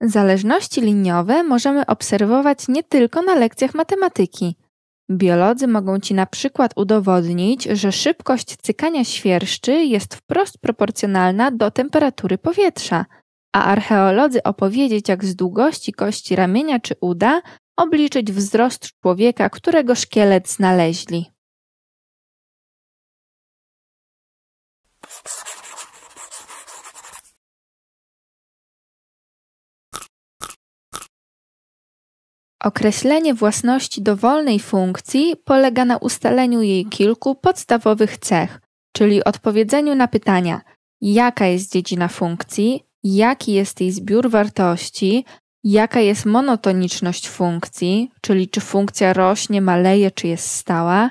Zależności liniowe możemy obserwować nie tylko na lekcjach matematyki. Biolodzy mogą Ci na przykład udowodnić, że szybkość cykania świerszczy jest wprost proporcjonalna do temperatury powietrza, a archeolodzy opowiedzieć, jak z długości kości ramienia czy uda obliczyć wzrost człowieka, którego szkielet znaleźli. Określenie własności dowolnej funkcji polega na ustaleniu jej kilku podstawowych cech, czyli odpowiedzeniu na pytania, jaka jest dziedzina funkcji, jaki jest jej zbiór wartości, jaka jest monotoniczność funkcji, czyli czy funkcja rośnie, maleje, czy jest stała,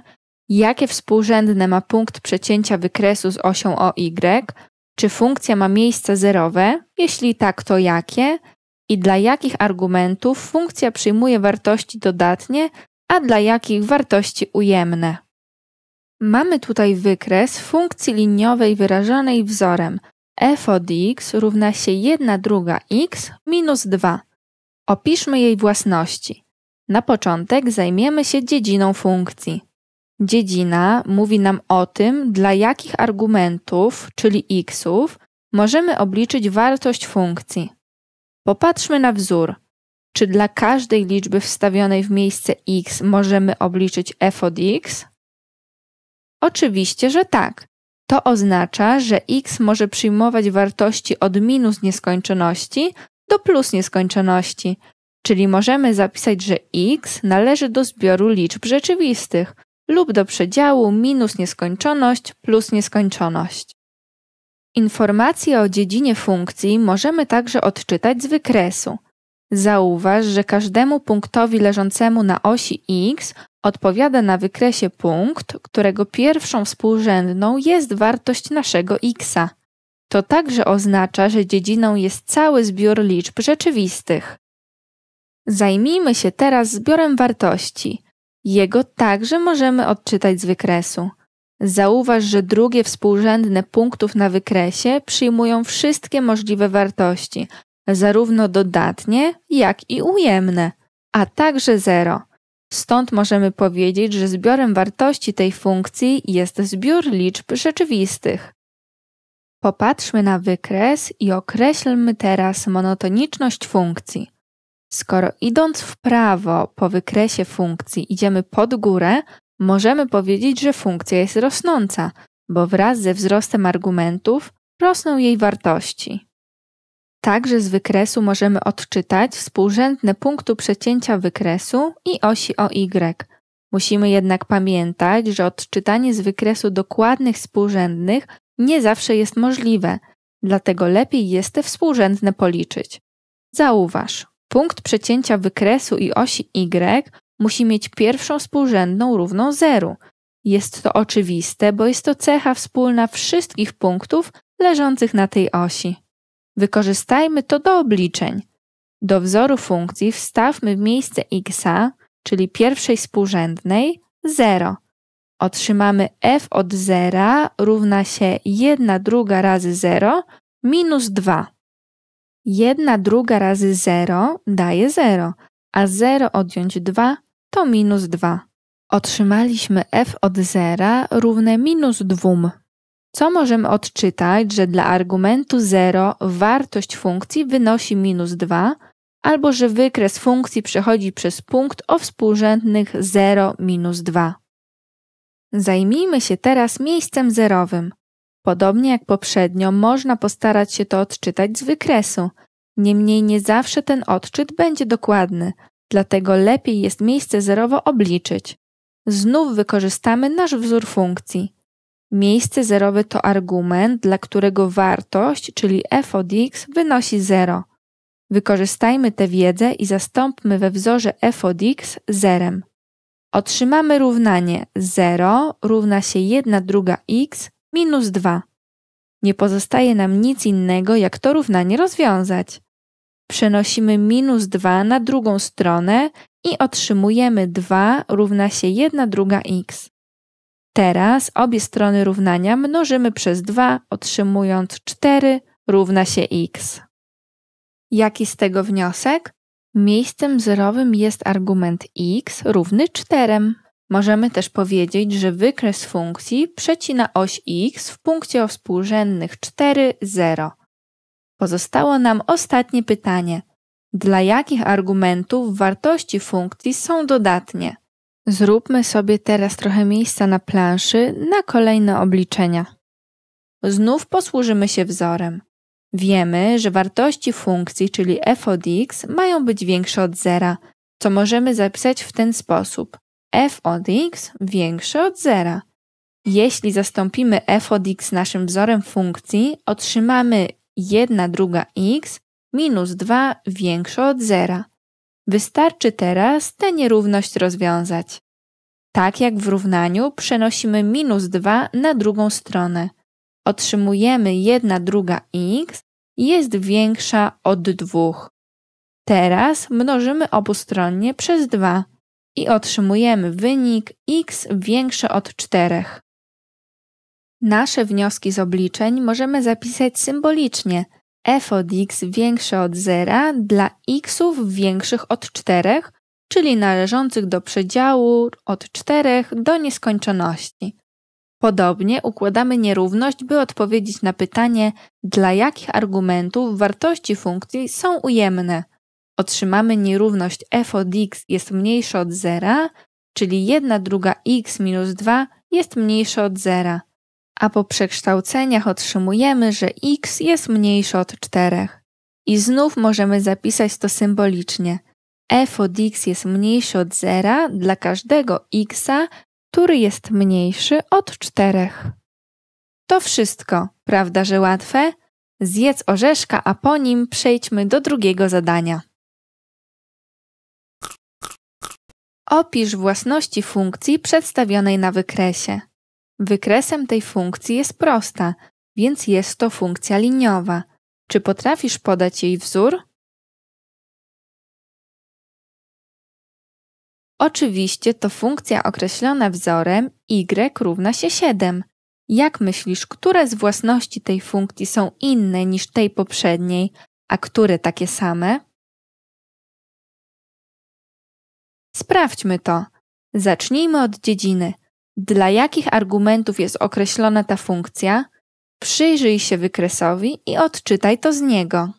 jakie współrzędne ma punkt przecięcia wykresu z osią OY, czy funkcja ma miejsca zerowe, jeśli tak, to jakie, i dla jakich argumentów funkcja przyjmuje wartości dodatnie, a dla jakich wartości ujemne. Mamy tutaj wykres funkcji liniowej wyrażonej wzorem f od x równa się 1 druga x minus 2. Opiszmy jej własności. Na początek zajmiemy się dziedziną funkcji. Dziedzina mówi nam o tym, dla jakich argumentów, czyli xów, możemy obliczyć wartość funkcji. Popatrzmy na wzór. Czy dla każdej liczby wstawionej w miejsce x możemy obliczyć f od x? Oczywiście, że tak. To oznacza, że x może przyjmować wartości od minus nieskończoności do plus nieskończoności, czyli możemy zapisać, że x należy do zbioru liczb rzeczywistych lub do przedziału minus nieskończoność plus nieskończoność. Informacje o dziedzinie funkcji możemy także odczytać z wykresu. Zauważ, że każdemu punktowi leżącemu na osi x odpowiada na wykresie punkt, którego pierwszą współrzędną jest wartość naszego x. To także oznacza, że dziedziną jest cały zbiór liczb rzeczywistych. Zajmijmy się teraz zbiorem wartości. Jego także możemy odczytać z wykresu. Zauważ, że drugie współrzędne punktów na wykresie przyjmują wszystkie możliwe wartości, zarówno dodatnie, jak i ujemne, a także zero. Stąd możemy powiedzieć, że zbiorem wartości tej funkcji jest zbiór liczb rzeczywistych. Popatrzmy na wykres i określmy teraz monotoniczność funkcji. Skoro idąc w prawo po wykresie funkcji idziemy pod górę, Możemy powiedzieć, że funkcja jest rosnąca, bo wraz ze wzrostem argumentów rosną jej wartości. Także z wykresu możemy odczytać współrzędne punktu przecięcia wykresu i osi OY. Musimy jednak pamiętać, że odczytanie z wykresu dokładnych współrzędnych nie zawsze jest możliwe, dlatego lepiej jest te współrzędne policzyć. Zauważ, punkt przecięcia wykresu i osi Y musi mieć pierwszą współrzędną równą zeru. Jest to oczywiste, bo jest to cecha wspólna wszystkich punktów leżących na tej osi. Wykorzystajmy to do obliczeń. Do wzoru funkcji wstawmy w miejsce x, czyli pierwszej współrzędnej, 0. Otrzymamy f od 0 równa się 1 druga razy 0 minus 2. 1 druga razy 0 daje 0, a 0 odjąć 2 to minus 2. Otrzymaliśmy f od 0 równe minus 2. Co możemy odczytać, że dla argumentu 0 wartość funkcji wynosi minus 2, albo że wykres funkcji przechodzi przez punkt o współrzędnych 0 minus 2. Zajmijmy się teraz miejscem zerowym. Podobnie jak poprzednio, można postarać się to odczytać z wykresu. Niemniej nie zawsze ten odczyt będzie dokładny, dlatego lepiej jest miejsce zerowo obliczyć. Znów wykorzystamy nasz wzór funkcji. Miejsce zerowe to argument, dla którego wartość, czyli f od x, wynosi 0. Wykorzystajmy tę wiedzę i zastąpmy we wzorze f od x zerem. Otrzymamy równanie 0 równa się 1 druga x minus 2. Nie pozostaje nam nic innego, jak to równanie rozwiązać przenosimy minus 2 na drugą stronę i otrzymujemy 2 równa się 1 druga x. Teraz obie strony równania mnożymy przez 2, otrzymując 4 równa się x. Jaki z tego wniosek? Miejscem zerowym jest argument x równy 4. Możemy też powiedzieć, że wykres funkcji przecina oś x w punkcie o współrzędnych 4, 0. Pozostało nam ostatnie pytanie. Dla jakich argumentów wartości funkcji są dodatnie? Zróbmy sobie teraz trochę miejsca na planszy na kolejne obliczenia. Znów posłużymy się wzorem. Wiemy, że wartości funkcji, czyli f od x, mają być większe od zera, co możemy zapisać w ten sposób. f od x większe od zera. Jeśli zastąpimy f od x naszym wzorem funkcji, otrzymamy 1 druga x minus 2 większe od 0. Wystarczy teraz tę nierówność rozwiązać. Tak jak w równaniu przenosimy minus 2 na drugą stronę. Otrzymujemy 1 druga x jest większa od 2. Teraz mnożymy obustronnie przez 2 i otrzymujemy wynik x większe od 4. Nasze wnioski z obliczeń możemy zapisać symbolicznie. f od x większe od zera dla xów większych od 4, czyli należących do przedziału od 4 do nieskończoności. Podobnie układamy nierówność, by odpowiedzieć na pytanie, dla jakich argumentów wartości funkcji są ujemne. Otrzymamy nierówność f od x jest mniejsza od zera, czyli 1 druga x minus 2 jest mniejsza od zera a po przekształceniach otrzymujemy, że x jest mniejsze od 4. I znów możemy zapisać to symbolicznie. f od x jest mniejszy od 0 dla każdego x, który jest mniejszy od 4. To wszystko, prawda, że łatwe? Zjedz orzeszka, a po nim przejdźmy do drugiego zadania. Opisz własności funkcji przedstawionej na wykresie. Wykresem tej funkcji jest prosta, więc jest to funkcja liniowa. Czy potrafisz podać jej wzór? Oczywiście to funkcja określona wzorem y równa się 7. Jak myślisz, które z własności tej funkcji są inne niż tej poprzedniej, a które takie same? Sprawdźmy to. Zacznijmy od dziedziny – dla jakich argumentów jest określona ta funkcja, przyjrzyj się wykresowi i odczytaj to z niego.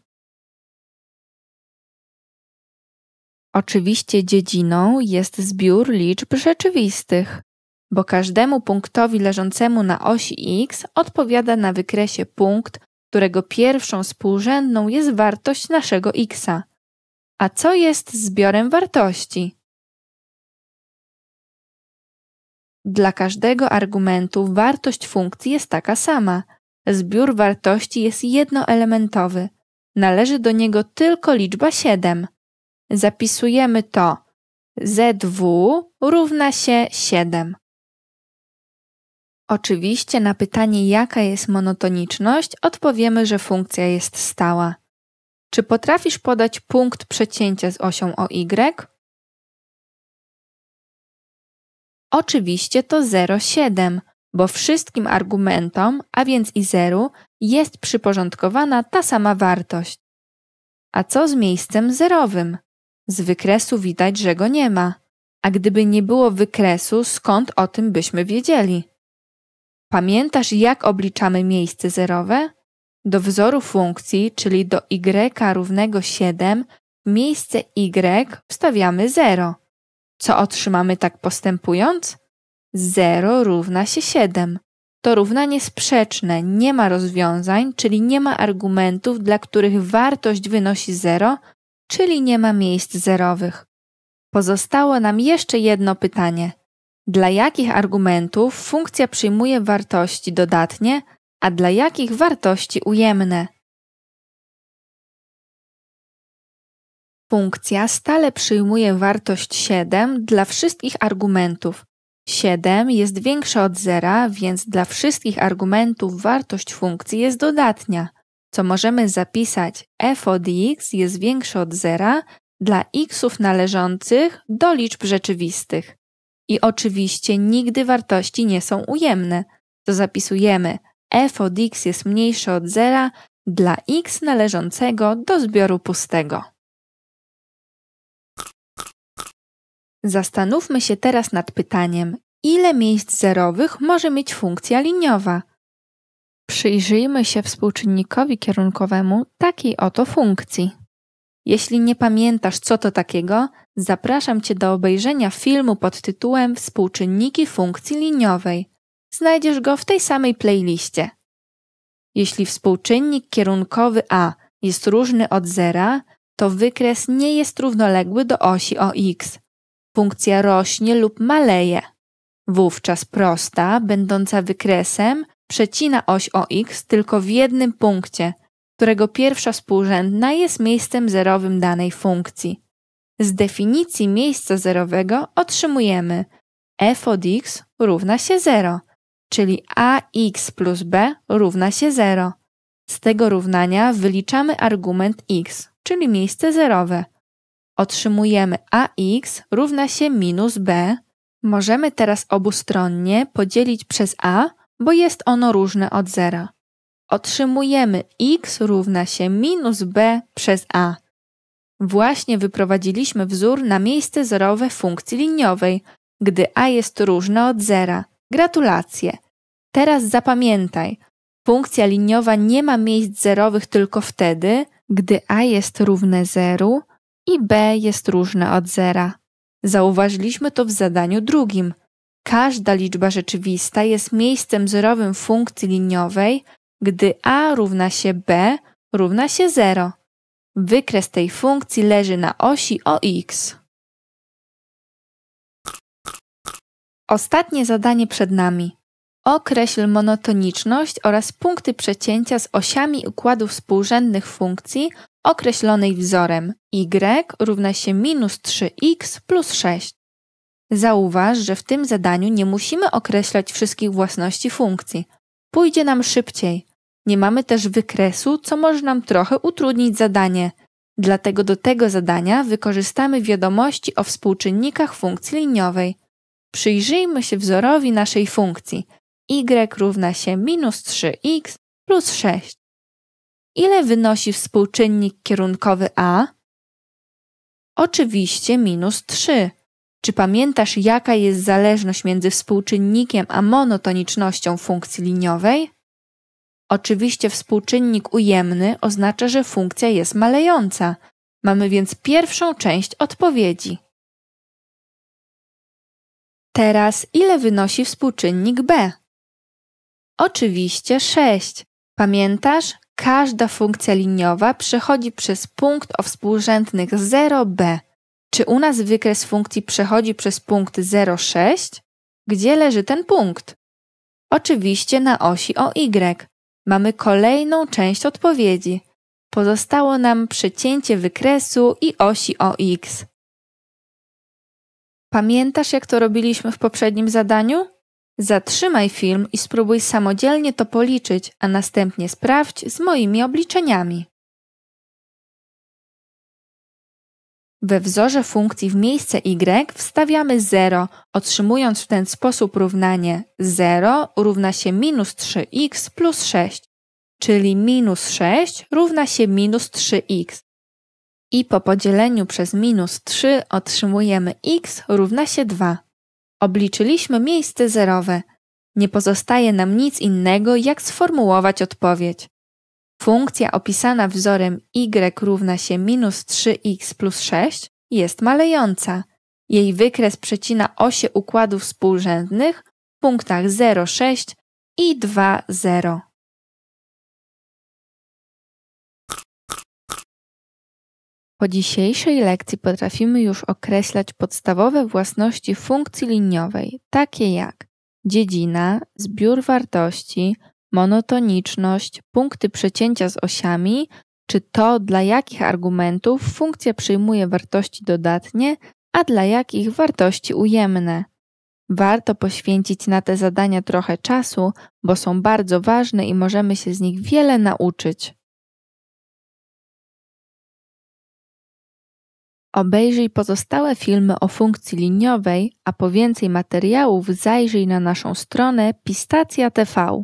Oczywiście dziedziną jest zbiór liczb rzeczywistych, bo każdemu punktowi leżącemu na osi x odpowiada na wykresie punkt, którego pierwszą współrzędną jest wartość naszego x. A co jest zbiorem wartości? Dla każdego argumentu wartość funkcji jest taka sama. Zbiór wartości jest jednoelementowy. Należy do niego tylko liczba 7. Zapisujemy to ZW równa się 7. Oczywiście na pytanie, jaka jest monotoniczność, odpowiemy, że funkcja jest stała. Czy potrafisz podać punkt przecięcia z osią o y? Oczywiście to 0,7, bo wszystkim argumentom, a więc i zeru, jest przyporządkowana ta sama wartość. A co z miejscem zerowym? Z wykresu widać, że go nie ma. A gdyby nie było wykresu, skąd o tym byśmy wiedzieli? Pamiętasz, jak obliczamy miejsce zerowe? Do wzoru funkcji, czyli do y równego 7, w miejsce y wstawiamy 0 co otrzymamy tak postępując? 0 równa się 7. To równanie sprzeczne, nie ma rozwiązań, czyli nie ma argumentów, dla których wartość wynosi 0, czyli nie ma miejsc zerowych. Pozostało nam jeszcze jedno pytanie. Dla jakich argumentów funkcja przyjmuje wartości dodatnie, a dla jakich wartości ujemne? funkcja stale przyjmuje wartość 7 dla wszystkich argumentów. 7 jest większa od zera, więc dla wszystkich argumentów wartość funkcji jest dodatnia, co możemy zapisać f od x jest większe od zera dla xów należących do liczb rzeczywistych. I oczywiście nigdy wartości nie są ujemne. To zapisujemy f od x jest mniejsze od zera dla x należącego do zbioru pustego. Zastanówmy się teraz nad pytaniem, ile miejsc zerowych może mieć funkcja liniowa. Przyjrzyjmy się współczynnikowi kierunkowemu takiej oto funkcji. Jeśli nie pamiętasz, co to takiego, zapraszam Cię do obejrzenia filmu pod tytułem Współczynniki funkcji liniowej. Znajdziesz go w tej samej playliście. Jeśli współczynnik kierunkowy A jest różny od zera, to wykres nie jest równoległy do osi OX funkcja rośnie lub maleje. Wówczas prosta, będąca wykresem, przecina oś o x tylko w jednym punkcie, którego pierwsza współrzędna jest miejscem zerowym danej funkcji. Z definicji miejsca zerowego otrzymujemy f od x równa się 0, czyli ax plus b równa się 0. Z tego równania wyliczamy argument x, czyli miejsce zerowe. Otrzymujemy ax równa się minus b. Możemy teraz obustronnie podzielić przez a, bo jest ono różne od zera. Otrzymujemy x równa się minus b przez a. Właśnie wyprowadziliśmy wzór na miejsce zerowe funkcji liniowej, gdy a jest różne od zera. Gratulacje! Teraz zapamiętaj, funkcja liniowa nie ma miejsc zerowych tylko wtedy, gdy a jest równe zeru, i B jest różne od zera. Zauważyliśmy to w zadaniu drugim. Każda liczba rzeczywista jest miejscem zerowym funkcji liniowej, gdy a równa się b równa się 0. Wykres tej funkcji leży na osi OX. Ostatnie zadanie przed nami. Określ monotoniczność oraz punkty przecięcia z osiami układów współrzędnych funkcji określonej wzorem y równa się minus 3x plus 6. Zauważ, że w tym zadaniu nie musimy określać wszystkich własności funkcji. Pójdzie nam szybciej. Nie mamy też wykresu, co może nam trochę utrudnić zadanie. Dlatego do tego zadania wykorzystamy wiadomości o współczynnikach funkcji liniowej. Przyjrzyjmy się wzorowi naszej funkcji – y równa się minus 3x plus 6. Ile wynosi współczynnik kierunkowy a? Oczywiście minus 3. Czy pamiętasz, jaka jest zależność między współczynnikiem a monotonicznością funkcji liniowej? Oczywiście współczynnik ujemny oznacza, że funkcja jest malejąca. Mamy więc pierwszą część odpowiedzi. Teraz ile wynosi współczynnik b? Oczywiście 6. Pamiętasz? Każda funkcja liniowa przechodzi przez punkt o współrzędnych 0b. Czy u nas wykres funkcji przechodzi przez punkt 0,6? Gdzie leży ten punkt? Oczywiście na osi o y. Mamy kolejną część odpowiedzi. Pozostało nam przecięcie wykresu i osi o x. Pamiętasz, jak to robiliśmy w poprzednim zadaniu? Zatrzymaj film i spróbuj samodzielnie to policzyć, a następnie sprawdź z moimi obliczeniami. We wzorze funkcji w miejsce y wstawiamy 0, otrzymując w ten sposób równanie 0 równa się minus 3x plus 6, czyli minus 6 równa się minus 3x. I po podzieleniu przez minus 3 otrzymujemy x równa się 2. Obliczyliśmy miejsce zerowe. Nie pozostaje nam nic innego, jak sformułować odpowiedź. Funkcja opisana wzorem y równa się minus 3x plus 6 jest malejąca. Jej wykres przecina osie układów współrzędnych w punktach 0,6 i 2,0. Po dzisiejszej lekcji potrafimy już określać podstawowe własności funkcji liniowej, takie jak dziedzina, zbiór wartości, monotoniczność, punkty przecięcia z osiami, czy to dla jakich argumentów funkcja przyjmuje wartości dodatnie, a dla jakich wartości ujemne. Warto poświęcić na te zadania trochę czasu, bo są bardzo ważne i możemy się z nich wiele nauczyć. Obejrzyj pozostałe filmy o funkcji liniowej, a po więcej materiałów zajrzyj na naszą stronę Pistacja TV.